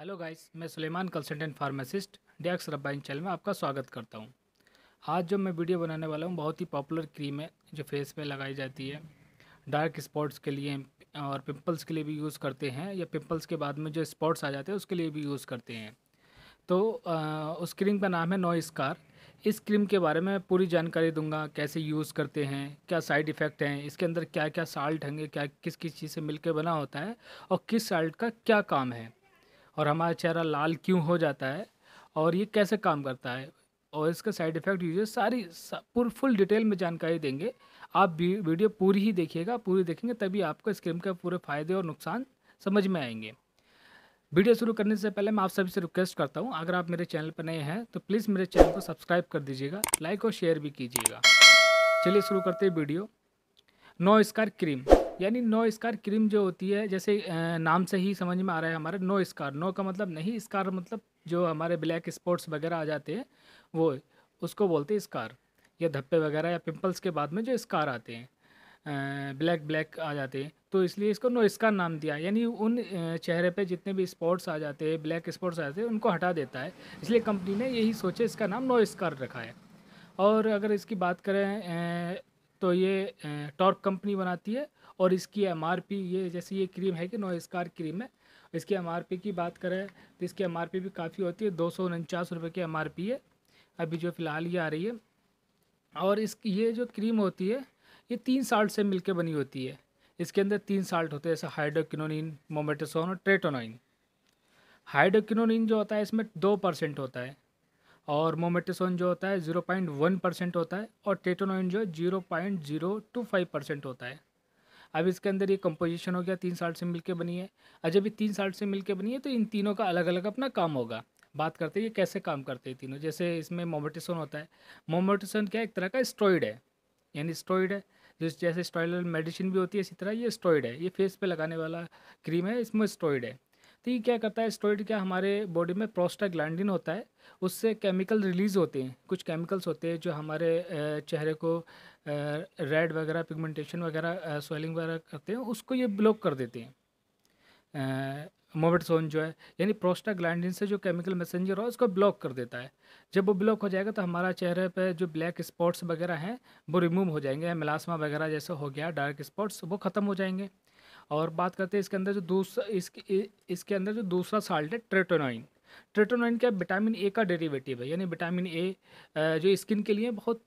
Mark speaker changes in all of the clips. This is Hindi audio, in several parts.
Speaker 1: हेलो गाइस मैं सुलेमान कंसल्टेंट फार्मासिस्ट डेक्स रब्बाइन चैनल में आपका स्वागत करता हूँ आज जो मैं वीडियो बनाने वाला हूँ बहुत ही पॉपुलर क्रीम है जो फेस पे लगाई जाती है डार्क स्पॉट्स के लिए और पिंपल्स के लिए भी यूज़ करते हैं या पिंपल्स के बाद में जो स्पॉट्स आ जाते हैं उसके लिए भी यूज़ करते हैं तो आ, उस क्रीम का नाम है नो स्कार इस क्रीम के बारे में पूरी जानकारी दूंगा कैसे यूज़ करते हैं क्या साइड इफ़ेक्ट हैं इसके अंदर क्या क्या साल्ट होंगे क्या किस किस चीज़ से मिलके बना होता है और किस साल्ट का क्या काम है और हमारा चेहरा लाल क्यों हो जाता है और ये कैसे काम करता है और इसका साइड इफ़ेक्ट यूज सारी पूरी फुल डिटेल में जानकारी देंगे आप वीडियो पूरी ही देखिएगा पूरी देखेंगे तभी आपको इस क्रीम के पूरे फ़ायदे और नुकसान समझ में आएंगे वीडियो शुरू करने से पहले मैं आप सभी से रिक्वेस्ट करता हूँ अगर आप मेरे चैनल पर नए हैं तो प्लीज़ मेरे चैनल को सब्सक्राइब कर दीजिएगा लाइक और शेयर भी कीजिएगा चलिए शुरू करते हैं वीडियो नो स्कार क्रीम यानी नो स्कार क्रीम जो होती है जैसे नाम से ही समझ में आ रहा है हमारा नो स्कार नो का मतलब नहीं स्कार मतलब जो हमारे ब्लैक स्पॉट्स वगैरह आ जाते हैं वो उसको बोलते हैं स्कार या धप्पे वगैरह या पिंपल्स के बाद में जो स्कार आते हैं ब्लैक ब्लैक आ जाते हैं तो इसलिए इसको नो स्कार नाम दिया यानी उन चेहरे पे जितने भी स्पॉट्स आ जाते हैं ब्लैक स्पॉट्स आ जाते हैं उनको हटा देता है इसलिए कंपनी ने यही सोचे इसका नाम नो स्कार रखा है और अगर इसकी बात करें तो ये टॉर्क कंपनी बनाती है और इसकी एम ये जैसे ये क्रीम है कि नो स्कार क्रीम है इसकी एम की बात करें तो इसकी एम भी काफ़ी होती है दो सौ उनचास रुपये की एम है अभी जो फ़िलहाल ये आ रही है और इस ये जो क्रीम होती है ये तीन साल्ट से मिलकर बनी होती है इसके अंदर तीन साल्ट होते हैं जैसे हाइड्रोकिनोनिन मोमेटोसोन और ट्रेटोनोइन हाइड्रोकिनोनिन जो होता है इसमें दो परसेंट होता है और मोमेटिसोन जो होता है ज़ीरो पॉइंट वन परसेंट होता है और टेटोनोइन जो है zero point zero two five percent होता है अब इसके अंदर ये कंपोजिशन हो गया तीन साल से मिलके बनी है और जब ये तीन साल से मिलके बनी है तो इन तीनों का अलग अलग अपना काम होगा बात करते हैं ये कैसे काम करते हैं तीनों जैसे इसमें मोमेटिसोन होता है मोमेटिसोन क्या एक तरह का स्टोइड है यानी स्टोइड है जिस जैसे स्टॉइल मेडिसिन भी होती है इसी तरह ये स्टोइड है ये फेस पे लगाने वाला क्रीम है इसमें स्टोइड है तो ये क्या करता है स्टोरेट क्या हमारे बॉडी में प्रोस्टाग्लैंडिन होता है उससे केमिकल रिलीज़ होते हैं कुछ केमिकल्स होते हैं जो हमारे चेहरे को रेड वगैरह पिगमेंटेशन वगैरह स्वेलिंग वगैरह करते हैं उसको ये ब्लॉक कर देते हैं मोबेटसोन जो है यानी प्रोस्टाग्लैंडिन से जो केमिकल मैसेंजर हो उसको ब्लॉक कर देता है जब वो ब्लॉक हो जाएगा तो हमारा चेहरे पर जो ब्लैक स्पॉट्स वगैरह हैं वो रिमूव हो जाएंगे मिलासमा वगैरह जैसे हो गया डार्क स्पॉट्स वो ख़त्म हो जाएंगे और बात करते हैं इसके अंदर जो दूसरा इसके इसके अंदर जो दूसरा साल्ट है ट्रेटोनाइन ट्रेटोनाइन क्या विटामिन ए का डेरिवेटिव है यानी विटामिन ए जो स्किन के लिए बहुत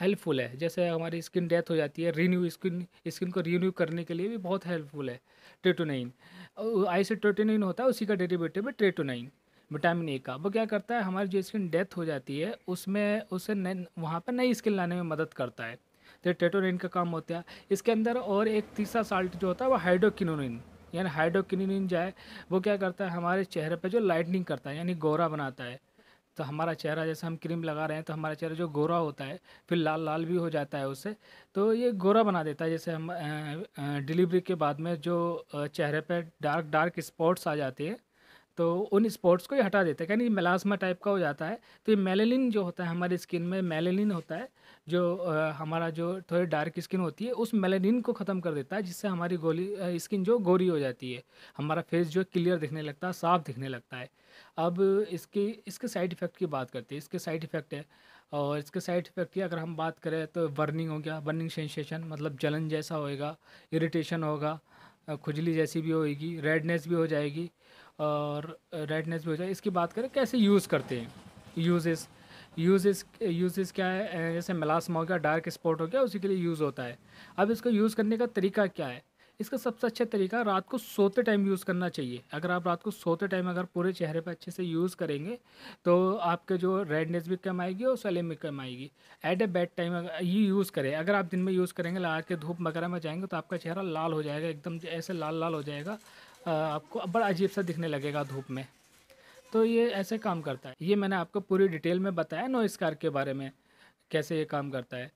Speaker 1: हेल्पफुल है जैसे हमारी स्किन डेथ हो जाती है रीन्यू स्किन स्किन को रीन्यू करने के लिए भी बहुत हेल्पफुल है ट्रेटोनाइन आई से ट्रेटोनाइन होता है उसी का डेरिवेटिव है ट्रेटोनाइन विटामिन ए का वो क्या करता है हमारी जो स्किन डेथ हो जाती है उसमें उसे वहाँ पर नई स्किन लाने में मदद करता है तो टेटोरिन का काम होता है इसके अंदर और एक तीसरा साल्ट जो होता है वो हाइड्रोकिन यानी हाइड्रोकिन जो है वो क्या करता है हमारे चेहरे पर जो लाइटनिंग करता है यानी गोरा बनाता है तो हमारा चेहरा जैसे हम क्रीम लगा रहे हैं तो हमारा चेहरा जो गोरा होता है फिर लाल लाल भी हो जाता है उससे तो ये गोरा बना देता है जैसे हम डिलीवरी के बाद में जो चेहरे पर डार्क डार्क स्पॉट्स आ जाते हैं तो उन स्पॉट्स को ये हटा देता है यानी मेलास्मा टाइप का हो जाता है तो ये मेलेनिन जो होता है हमारी स्किन में मेलेनिन होता है जो आ, हमारा जो थोड़ी डार्क स्किन होती है उस मेलेनिन को ख़त्म कर देता है जिससे हमारी गोली स्किन जो गोरी हो जाती है हमारा फेस जो क्लियर दिखने लगता है साफ दिखने लगता है अब इसकी इसके साइड इफ़ेक्ट की बात करते हैं इसके साइड इफ़ेक्ट है और इसके साइड इफ़ेक्ट की अगर हम बात करें तो बर्निंग हो गया बर्निंग सेंसेशन मतलब जलन जैसा होएगा इरीटेशन होगा खुजली जैसी भी होएगी रेडनेस भी हो जाएगी और रेडनेस भी हो जाए इसकी बात करें कैसे यूज़ करते हैं यूजेस यूजेस यूजेस क्या है जैसे मिलासमा हो गया डार्क स्पॉट हो गया उसी के लिए यूज़ होता है अब इसको यूज़ करने का तरीका क्या है इसका सबसे अच्छा तरीका रात को सोते टाइम यूज़ करना चाहिए अगर आप रात को सोते टाइम अगर पूरे चेहरे पर अच्छे से यूज़ करेंगे तो आपके जो रेडनेस भी कम आएगी और सलेम भी कम आएगी एट ए बेड टाइम ये यूज़ करें अगर आप दिन में यूज़ करेंगे लगा के धूप वगैरह में जाएंगे तो आपका चेहरा लाल हो जाएगा एकदम ऐसे लाल लाल हो जाएगा आपको बड़ा अजीब सा दिखने लगेगा धूप में तो ये ऐसे काम करता है ये मैंने आपको पूरी डिटेल में बताया इस कार के बारे में कैसे ये काम करता है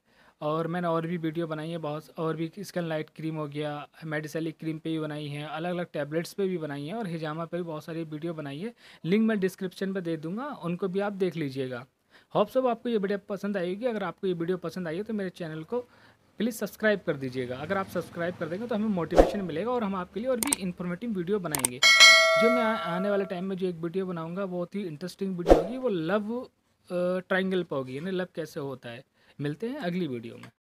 Speaker 1: और मैंने और भी वीडियो बनाई है बहुत और भी स्किन लाइट क्रीम हो गया मेडिसलिक क्रीम पे भी बनाई है अलग अलग टैबलेट्स पे भी बनाई है और हिजामा पे भी बहुत सारी वीडियो बनाई है लिंक मैं डिस्क्रिप्शन पर दे दूँगा उनको भी आप देख लीजिएगा होप सब आपको ये वीडियो पसंद आएगी अगर आपको ये वीडियो पसंद आई है तो मेरे चैनल को प्लीज़ सब्सक्राइब कर दीजिएगा अगर आप सब्सक्राइब कर देंगे तो हमें मोटिवेशन मिलेगा और हम आपके लिए और भी इन्फॉर्मेटिव वीडियो बनाएंगे जो मैं आने वाले टाइम में जो एक वीडियो बनाऊंगा बहुत ही इंटरेस्टिंग वीडियो होगी वो लव ट्राइंगल पर होगी यानी लव कैसे होता है मिलते हैं अगली वीडियो में